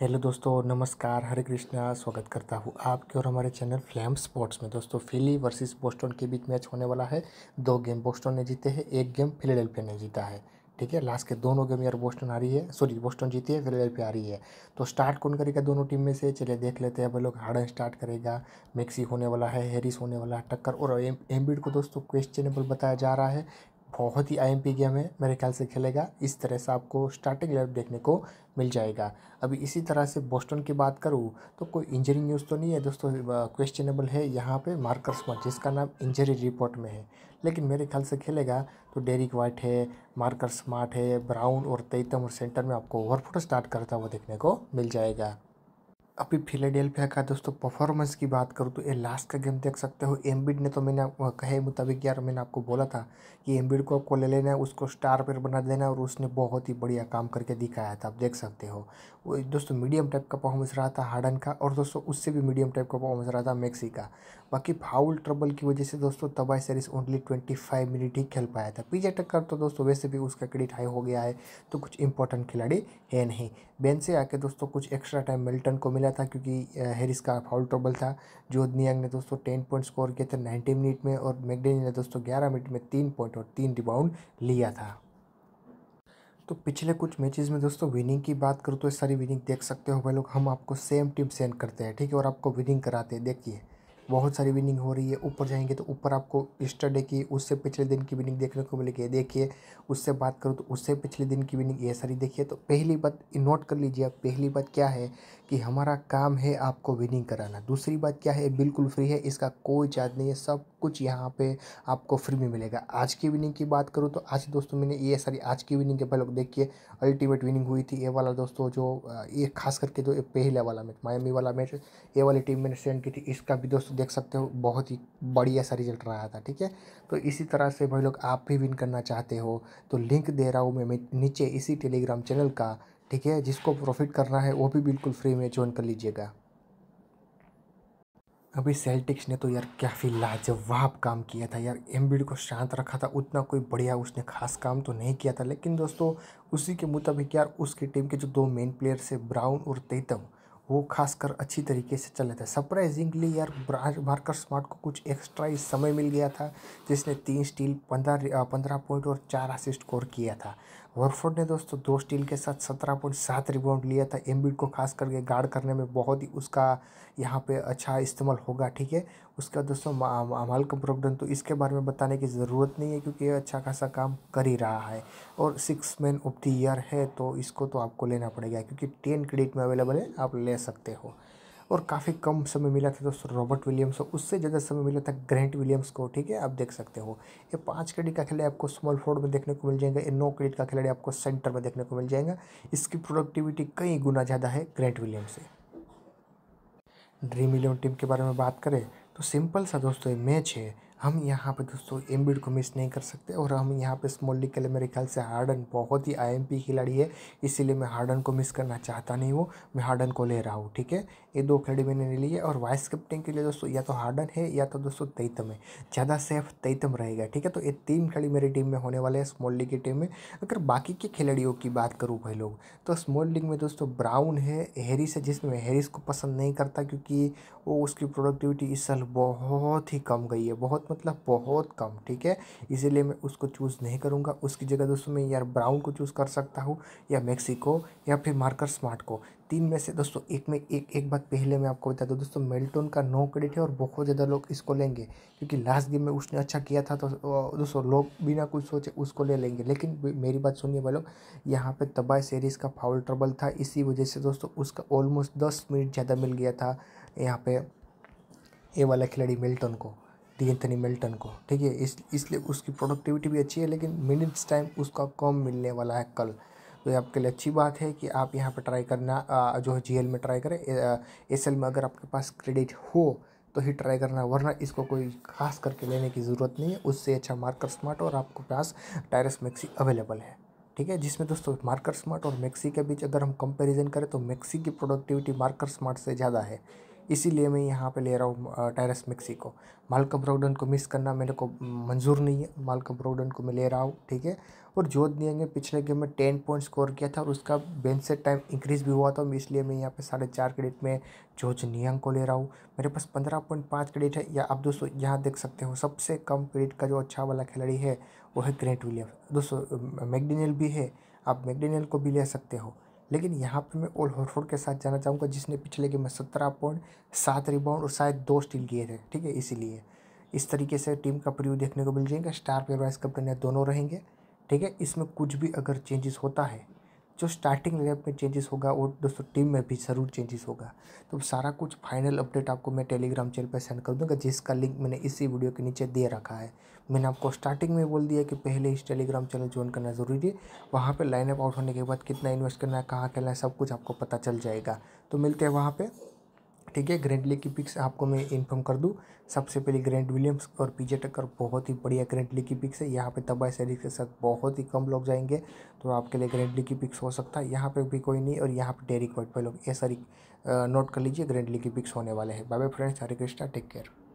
Hello दोस्तों नमस्कार हरे कृष्णा स्वागत करता हूँ आपके और हमारे चैनल फ्लैम स्पोर्ट्स में दोस्तों फिली वर्सेस बोस्टन के बीच मैच होने वाला है दो गेम बोस्टन ने जीते हैं एक गेम फिलेडेल्फिया ने जीता है ठीक है लास्ट के दोनों गेम यार बोस्टन आ रही है सॉरी बोस्टन जीती है फिलेडेल्फिया रही है तो स्टार्ट कौन करेगा दोनों टीम में से चलिए देख लेते हैं अब लोग हार्डन स्टार्ट करेगा मैक्सी होने वाला है हैरिस होने वाला है टक्कर और एम्बिड को दोस्तों क्वेश्चनेबल बताया जा रहा है बहुत ही आई गेम है मेरे ख्याल से खेलेगा इस तरह से आपको स्टार्टिंग लेवल देखने को मिल जाएगा अभी इसी तरह से बोस्टन की बात करूँ तो कोई इंजरी न्यूज़ तो नहीं है दोस्तों क्वेश्चनेबल है यहाँ पे मार्कस मत जिसका नाम इंजरी रिपोर्ट में है लेकिन मेरे ख्याल से खेलेगा तो डेरिक वाइट है मार्कर स्मार्ट है ब्राउन और तेतम और सेंटर में आपको ओवरफुट स्टार्ट करता हुआ देखने को मिल जाएगा अभी फिलेडेल्फिया का दोस्तों परफॉर्मेंस की बात करूँ तो ये लास्ट का गेम देख सकते हो एमबीड ने तो मैंने कहे मुताबिक यार मैंने आपको बोला था कि एमबीड को आपको ले लेना है उसको स्टार पर बना देना है और उसने बहुत ही बढ़िया काम करके दिखाया था आप देख सकते हो वो दोस्तों मीडियम टाइप का परफॉर्मेंस रहा था हार्डन का और दोस्तों उससे भी मीडियम टाइप का परफॉर्मेंस रहा था मैक्सी का बाकी फाउल ट्रबल की वजह से दोस्तों तबाई series only twenty five minute ही खेल पाया था पीजे टक्कर तो दोस्तों वैसे भी उसका क्रेडिट हाई हो गया है तो कुछ इंपॉर्टेंट खिलाड़ी है नहीं बेन से आके दोस्तों कुछ एक्स्ट्रा टाइम मिल्टन को मिला रहा था क्योंकि हैरिस का फाउल ट्रबल था जो नियांग ने दोस्तों टेन पॉइंट स्कोर किए थे नाइन्टी मिनट में और मैगडेनी ने दोस्तों ग्यारह मिनट में तीन पॉइंट और तीन रिबाउंड लिया था तो पिछले कुछ मैचेस में दोस्तों विनिंग की बात करूँ तो सारी विनिंग देख सकते हो भाई लोग हम आपको सेम टीम सेंड करते हैं ठीक है और आपको विनिंग कराते हैं देखिए है। बहुत सारी विनिंग हो रही है ऊपर जाएंगे तो ऊपर आपको स्टडे की उससे पिछले दिन की विनिंग देखने को मिलेगी ये देखिए उससे बात करूँ तो उससे पिछले दिन की विनिंग ये सारी देखिए तो पहली बात नोट कर लीजिए आप पहली बात क्या है कि हमारा काम है आपको विनिंग कराना दूसरी बात क्या है बिल्कुल फ्री है इसका कोई चार्ज नहीं है सब कुछ यहाँ पे आपको फ्री में मिलेगा आज की विनिंग की बात करूँ तो आज दोस्तों मैंने ये सारी आज की विनिंग के पहले देखिए अल्टीमेट विनिंग हुई थी ये वाला दोस्तों जो ये खास करके जो पहला वाला मैच मायमी वाला मैच ये वाली टीम मैंने सेंड की थी इसका भी दोस्तों देख सकते हो बहुत ही बढ़िया सा रिजल्ट रहा था ठीक है तो इसी तरह से भाई लोग आप भी विन करना चाहते हो तो लिंक दे रहा हूँ मैं नीचे इसी टेलीग्राम चैनल का ठीक है जिसको प्रॉफिट करना है वो भी बिल्कुल फ्री में ज्वाइन कर लीजिएगा अभी सेल्टिक्स ने तो यार काफ़ी लाजवाब काम किया था यार एम को शांत रखा था उतना कोई बढ़िया उसने खास काम तो नहीं किया था लेकिन दोस्तों उसी के मुताबिक यार उसकी टीम के जो दो मेन प्लेयर्स है ब्राउन और तेतम वो खासकर अच्छी तरीके से चले थे सरप्राइजिंगली यार मार्कर स्मार्ट को कुछ एक्स्ट्रा ही समय मिल गया था जिसने तीन स्टील पंद्रह पंद्रह पॉइंट और चार असिस्ट स्कोर किया था वर्फोर्ड ने दोस्तों दो स्टील के साथ सत्रह पॉइंट सात रिबाउंड लिया था एम्बिड को खास करके गार्ड करने में बहुत ही उसका यहाँ पे अच्छा इस्तेमाल होगा ठीक है उसका दोस्तों अमाल का प्रोडक्ट तो इसके बारे में बताने की ज़रूरत नहीं है क्योंकि ये अच्छा खासा काम कर ही रहा है और six man of the year है तो इसको तो आपको लेना पड़ेगा क्योंकि टेन क्रेडिट में अवेलेबल है आप ले सकते हो और काफ़ी कम समय मिला था दोस्तों रॉबर्ट विलियम्स को उससे ज़्यादा समय मिला था ग्रेंट विलियम्स को ठीक है आप देख सकते हो ये पाँच क्रेडिट का खिलाड़ी आपको स्मॉल फोर्ड में देखने को मिल जाएगा ये नौ क्रेडिट का खिलाड़ी आपको सेंटर में देखने को मिल जाएगा इसकी प्रोडक्टिविटी कई गुना ज़्यादा है ग्रेंट विलियम्स से ड्रीम इलेवन टीम के बारे में बात करें तो सिंपल सा दोस्तों ये मैच है हम यहाँ पे दोस्तों एम को मिस नहीं कर सकते और हम यहाँ पे स्मॉल लीग के लिए मेरे ख्याल से हार्डन बहुत ही आईएमपी खिलाड़ी है इसीलिए मैं हार्डन को मिस करना चाहता नहीं हूँ मैं हार्डन को ले रहा हूँ ठीक है ये दो खिलाड़ी मैंने ले लिए और वाइस कैप्टन के लिए दोस्तों या तो हार्डन है या तो दोस्तों तैतम है ज़्यादा सेफ तैतम रहेगा ठीक है तो ये तीन खिलाड़ी मेरी टीम में होने वाले हैं स्मॉल लीग की टीम में अगर बाकी के खिलाड़ियों की बात करूँ भाई लोग तो स्मॉल लीग में दोस्तों ब्राउन है हैरिस है जिसमें मैं हैरिस को पसंद नहीं करता क्योंकि वो उसकी प्रोडक्टिविटी इस साल बहुत ही कम गई है बहुत मतलब बहुत कम ठीक है इसीलिए मैं उसको चूज़ नहीं करूँगा उसकी जगह दोस्तों मैं यार ब्राउन को चूज़ कर सकता हूँ या मैक्सिको या फिर मार्कर स्मार्ट को तीन में से दोस्तों एक में एक एक बात पहले मैं आपको बता दूँ दोस्तों मेल्टोन का नो क्रेडिट है और बहुत ज़्यादा लोग इसको लेंगे क्योंकि लास्ट गेम में उसने अच्छा किया था तो, तो दोस्तों लोग बिना कुछ सोचे उसको ले लेंगे लेकिन मेरी बात सुनिए भाई लोग यहाँ पे तबाह सीरीज़ का फाउल ट्रबल था इसी वजह से दोस्तों उसका ऑलमोस्ट दस मिनट ज़्यादा मिल गया था यहाँ पे ये वाला खिलाड़ी मिल्टन को डी एंथनी मिल्टन को ठीक है इस इसलिए उसकी प्रोडक्टिविटी भी अच्छी है लेकिन मिनट्स टाइम उसका कम मिलने वाला है कल तो ये आपके लिए अच्छी बात है कि आप यहाँ पर ट्राई करना जो है जी में ट्राई करें एस में अगर आपके पास क्रेडिट हो तो ही ट्राई करना वरना इसको कोई खास करके लेने की ज़रूरत नहीं है उससे अच्छा मार्कर स्मार्ट और आपके पास टायरस मैक्सी अवेलेबल है ठीक है जिसमें दोस्तों मार्कर स्मार्ट और मैक्सी के बीच अगर हम कंपैरिजन करें तो मैक्सी की प्रोडक्टिविटी मार्कर स्मार्ट से ज़्यादा है इसीलिए मैं यहाँ पे ले रहा हूँ टेरेस मिक्सी को मालकम ब्रोडन को मिस करना मेरे को मंजूर नहीं है मालकम ब्रोडन को मैं ले रहा हूँ ठीक है और जोत ने पिछले गेम में टेन पॉइंट स्कोर किया था और उसका बेंच से टाइम इंक्रीज भी हुआ था इसलिए मैं यहाँ पे साढ़े चार क्रेडिट में जोज नियंग को ले रहा हूँ मेरे पास पंद्रह पॉइंट पाँच क्रेडिट है या आप दोस्तों यहाँ देख सकते हो सबसे कम क्रेडिट का जो अच्छा वाला खिलाड़ी है वो है ग्रेट विलियम दोस्तों मैगडीनियल भी है आप मैगडीनियल को भी ले सकते हो लेकिन यहाँ पर मैं ओल हॉरफोर्ड के साथ जाना चाहूँगा जिसने पिछले गेम में सत्रह पॉइंट सात रिबाउंड और शायद दो स्टील किए थे ठीक है इसीलिए इस तरीके से टीम का प्रयोग देखने को मिल जाएगा स्टार प्लेयर कप्टन या दोनों रहेंगे ठीक है इसमें कुछ भी अगर चेंजेस होता है जो स्टार्टिंग लेवल में चेंजेस होगा और दोस्तों टीम में भी ज़रूर चेंजेस होगा तो सारा कुछ फाइनल अपडेट आपको मैं टेलीग्राम चैनल पर सेंड कर दूंगा जिसका लिंक मैंने इसी वीडियो के नीचे दे रखा है मैंने आपको स्टार्टिंग में बोल दिया कि पहले इस टेलीग्राम चैनल ज्वाइन करना ज़रूरी है वहाँ पर लाइनअप आउट होने के बाद कितना इन्वेस्ट करना है कहाँ खेलना है सब कुछ आपको पता चल जाएगा तो मिलते हैं वहाँ पर ठीक है ग्रैंडली की पिक्स आपको मैं इन्फॉर्म कर दूँ सबसे पहले ग्रैंड विलियम्स और पीजे टक्कर बहुत ही बढ़िया ग्रैंडली की पिक्स है यहाँ पे तबाह शरीर के साथ बहुत ही कम लोग जाएंगे तो आपके लिए ग्रैंडली की पिक्स हो सकता है यहाँ पे भी कोई नहीं और यहाँ पे डेरिक वाइट पे लोग ये सारी नोट कर लीजिए ग्रैंडली की पिक्स होने वाले हैं bye bye friends Hare Krishna take care